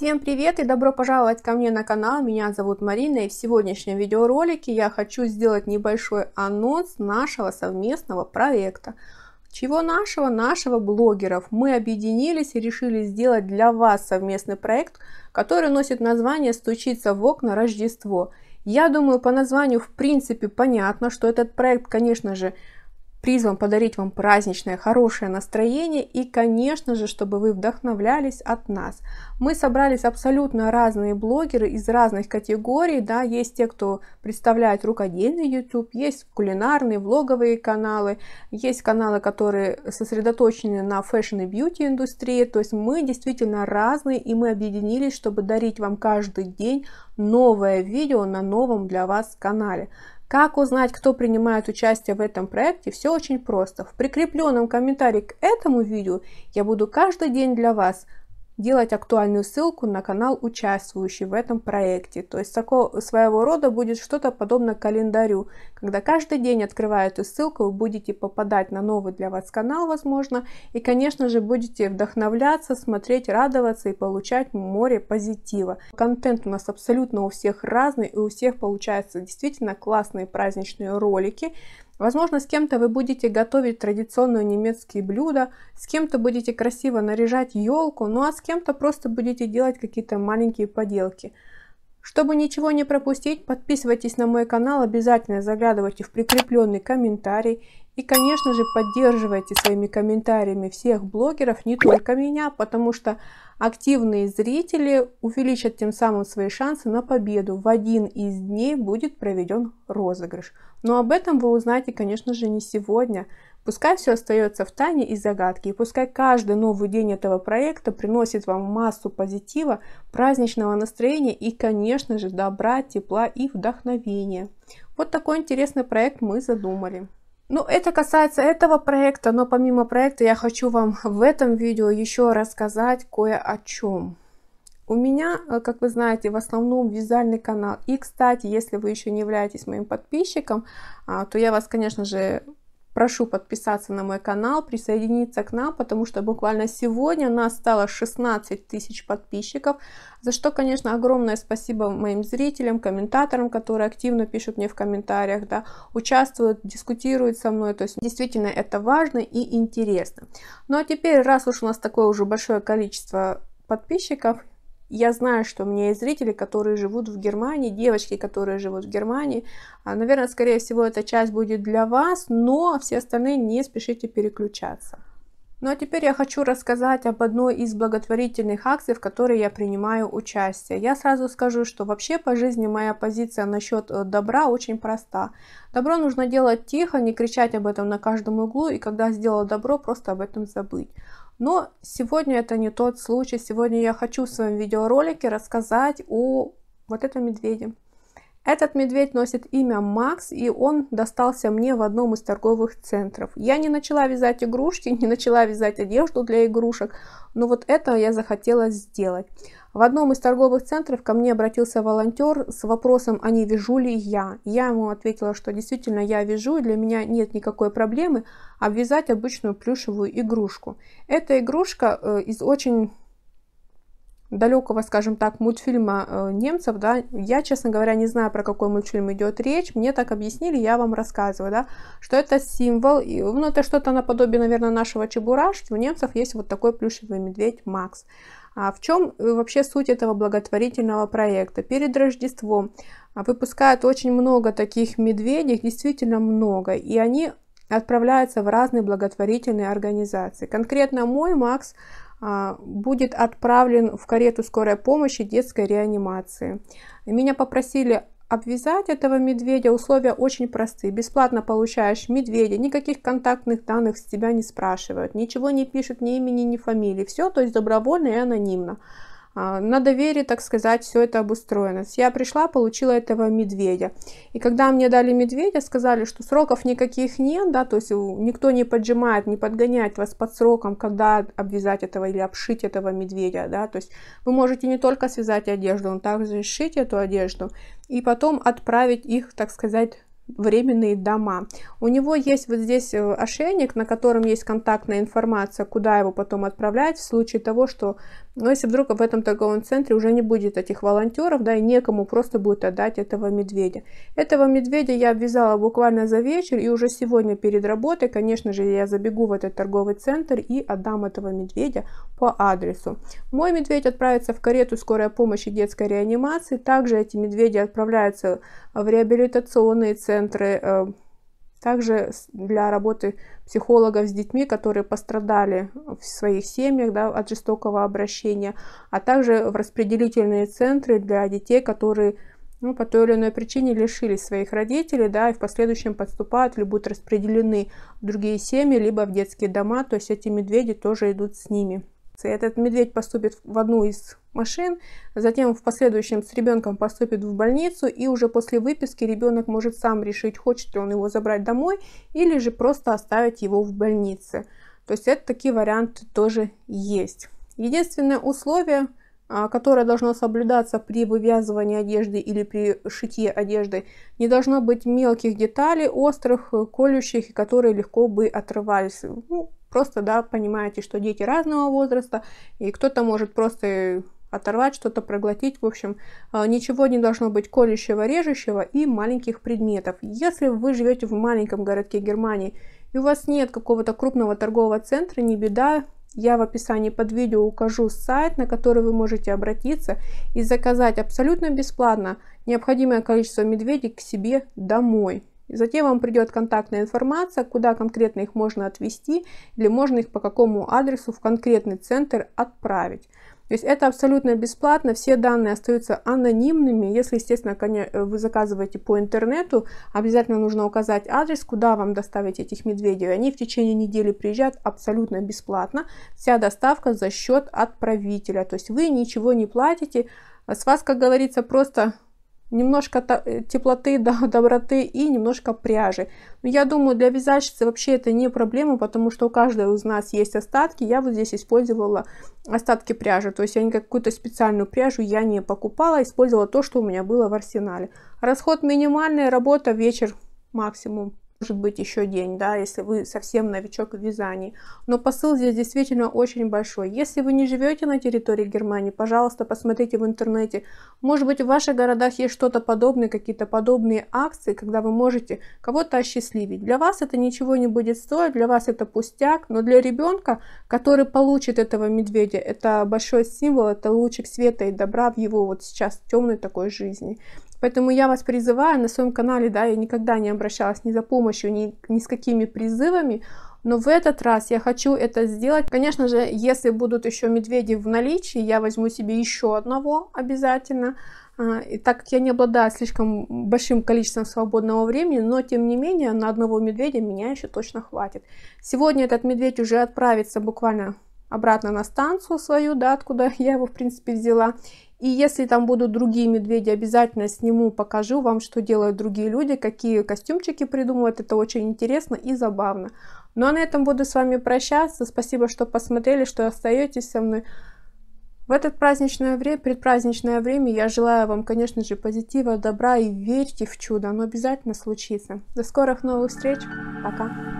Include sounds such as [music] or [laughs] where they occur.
Всем привет и добро пожаловать ко мне на канал, меня зовут Марина и в сегодняшнем видеоролике я хочу сделать небольшой анонс нашего совместного проекта. Чего нашего? Нашего блогеров. Мы объединились и решили сделать для вас совместный проект, который носит название «Стучиться в окна Рождество». Я думаю, по названию в принципе понятно, что этот проект, конечно же, призван подарить вам праздничное, хорошее настроение и, конечно же, чтобы вы вдохновлялись от нас. Мы собрались абсолютно разные блогеры из разных категорий, да, есть те, кто представляет рукодельный YouTube, есть кулинарные, влоговые каналы, есть каналы, которые сосредоточены на фэшн и бьюти индустрии, то есть мы действительно разные и мы объединились, чтобы дарить вам каждый день новое видео на новом для вас канале. Как узнать, кто принимает участие в этом проекте, все очень просто. В прикрепленном комментарии к этому видео я буду каждый день для вас делать актуальную ссылку на канал, участвующий в этом проекте. То есть такого, своего рода будет что-то подобное календарю, когда каждый день, открывая эту ссылку, вы будете попадать на новый для вас канал, возможно, и, конечно же, будете вдохновляться, смотреть, радоваться и получать море позитива. Контент у нас абсолютно у всех разный, и у всех получаются действительно классные праздничные ролики, Возможно, с кем-то вы будете готовить традиционные немецкие блюда, с кем-то будете красиво наряжать елку, ну а с кем-то просто будете делать какие-то маленькие поделки – чтобы ничего не пропустить, подписывайтесь на мой канал, обязательно заглядывайте в прикрепленный комментарий и, конечно же, поддерживайте своими комментариями всех блогеров, не только меня, потому что активные зрители увеличат тем самым свои шансы на победу. В один из дней будет проведен розыгрыш. Но об этом вы узнаете, конечно же, не сегодня. Пускай все остается в тайне и загадке, и пускай каждый новый день этого проекта приносит вам массу позитива, праздничного настроения и, конечно же, добра, тепла и вдохновения. Вот такой интересный проект мы задумали. Ну, это касается этого проекта, но помимо проекта я хочу вам [laughs] в этом видео еще рассказать кое о чем. У меня, э, как вы знаете, в основном вязальный канал. И, кстати, если вы еще не являетесь моим подписчиком, а, то я вас, конечно же, Прошу подписаться на мой канал, присоединиться к нам, потому что буквально сегодня нас стало 16 тысяч подписчиков, за что, конечно, огромное спасибо моим зрителям, комментаторам, которые активно пишут мне в комментариях, да, участвуют, дискутируют со мной, то есть действительно это важно и интересно. Ну а теперь, раз уж у нас такое уже большое количество подписчиков, я знаю, что у меня есть зрители, которые живут в Германии, девочки, которые живут в Германии. А, Наверное, скорее всего, эта часть будет для вас, но все остальные не спешите переключаться. Ну а теперь я хочу рассказать об одной из благотворительных акций, в которой я принимаю участие. Я сразу скажу, что вообще по жизни моя позиция насчет э, добра очень проста. Добро нужно делать тихо, не кричать об этом на каждом углу, и когда сделал добро, просто об этом забыть. Но сегодня это не тот случай. Сегодня я хочу в своем видеоролике рассказать о вот этом медведе. Этот медведь носит имя Макс, и он достался мне в одном из торговых центров. Я не начала вязать игрушки, [laughs] не начала вязать одежду для игрушек, но вот это я захотела сделать. В одном из торговых центров ко мне обратился волонтер с вопросом, а не вижу ли я. Я ему ответила, что действительно я вижу, и для меня нет никакой проблемы обвязать обычную плюшевую игрушку. Эта игрушка э, из очень далекого, скажем так, мультфильма э, немцев, да, я, честно говоря, не знаю, про какой мультфильм идет речь, мне так объяснили, я вам рассказываю, да, что это символ, ну, это что-то наподобие, наверное, нашего чебурашки, у немцев есть вот такой плюшевый медведь Макс. А в чем э, вообще суть этого благотворительного проекта? Перед Рождеством а, выпускают очень много таких медведей, действительно много, и они отправляются в разные благотворительные организации. Конкретно мой Макс а, будет отправлен в карету скорой помощи детской реанимации. Меня попросили обвязать этого медведя. Условия очень простые. Бесплатно получаешь медведя, никаких контактных данных с тебя не спрашивают, ничего не пишут, ни имени, ни фамилии. Все, то есть добровольно и анонимно. А, на доверии, так сказать, все это обустроено. Я пришла, получила этого медведя. И когда мне дали медведя, сказали, что сроков никаких нет, да, то есть никто не поджимает, не подгоняет вас под сроком, когда обвязать этого или обшить этого медведя, да, то есть вы можете не только связать одежду, но также сшить эту одежду, и потом отправить их, так сказать, временные дома. У него есть вот здесь э, ошейник, на котором есть контактная информация, куда его потом отправлять в случае того, что, ну, если вдруг в этом торговом центре уже не будет этих волонтеров, да, и некому просто будет отдать этого медведя. Этого медведя я обвязала буквально за вечер, и уже сегодня перед работой, конечно же, я забегу в этот торговый центр и отдам этого медведя по адресу. Мой медведь отправится в карету скорой помощи детской реанимации, также эти медведи отправляются в реабилитационные центры, центры, э, также для работы психологов с детьми, которые пострадали в своих семьях да, от жестокого обращения, а также в распределительные центры для детей, которые ну, по той или иной причине лишились своих родителей, да, и в последующем подступают либо будут распределены в другие семьи, либо в детские дома, то есть эти медведи тоже идут с ними реакции. Этот медведь поступит в одну из машин, затем в последующем с ребенком поступит в больницу, и уже после выписки ребенок может сам решить, хочет ли он его забрать домой, или же просто оставить его в больнице. То есть это такие варианты тоже есть. Единственное условие, а, которое должно соблюдаться при вывязывании одежды или при шитье одежды, не должно быть мелких деталей, острых, колющих, которые легко бы отрывались. Ну, просто, да, понимаете, что дети разного возраста, и кто-то может просто оторвать, что-то проглотить. В общем, э, ничего не должно быть колющего, режущего и маленьких предметов. Если вы живете в маленьком городке Германии и у вас нет какого-то крупного торгового центра, не беда, я в описании под видео укажу сайт, на который вы можете обратиться и заказать абсолютно бесплатно необходимое количество медведей к себе домой затем вам придет контактная информация, куда конкретно их можно отвести или можно их по какому адресу в конкретный центр отправить. То есть это абсолютно бесплатно, все данные остаются анонимными. Если, естественно, э, вы заказываете по интернету, обязательно нужно указать адрес, куда вам доставить этих медведей. Они в течение недели приезжают абсолютно бесплатно. Вся доставка за счет отправителя. То есть вы ничего не платите. С вас, как говорится, просто немножко э, теплоты, [laughs] доброты и немножко пряжи. Но я думаю, для вязальщицы вообще это не проблема, потому что у каждого из нас есть остатки. Я вот здесь использовала остатки пряжи, то есть я какую-то специальную пряжу я не покупала, использовала то, что у меня было в арсенале. Расход минимальный, работа вечер максимум может быть еще день, да, если вы совсем новичок в вязании. Но посыл здесь действительно очень большой. Если вы не живете на территории Германии, пожалуйста, посмотрите в интернете. Может быть, в ваших городах есть что-то подобное, какие-то подобные акции, когда вы можете кого-то осчастливить. Для вас это ничего не будет стоить, для вас это пустяк, но для ребенка, который получит этого медведя, это большой символ, это лучик света и добра в его вот сейчас темной такой жизни. Поэтому я вас призываю, на своем канале, да, я никогда не обращалась ни за помощью, ни, ни с какими призывами, но в этот раз я хочу это сделать. Конечно же, если будут еще медведи в наличии, я возьму себе еще одного обязательно. А, и так как я не обладаю слишком большим количеством свободного времени, но тем не менее на одного медведя меня еще точно хватит. Сегодня этот медведь уже отправится буквально обратно на станцию свою, да, откуда [laughs] я его, в принципе, взяла. И если там будут другие медведи, обязательно сниму, покажу вам, что делают другие люди, какие костюмчики придумывают. Это очень интересно и забавно. Ну а на этом буду с вами прощаться. Спасибо, что посмотрели, что остаетесь со мной. В это праздничное время, предпраздничное время я желаю вам, конечно же, позитива, добра и верьте в чудо. Оно обязательно случится. До скорых новых встреч. Пока.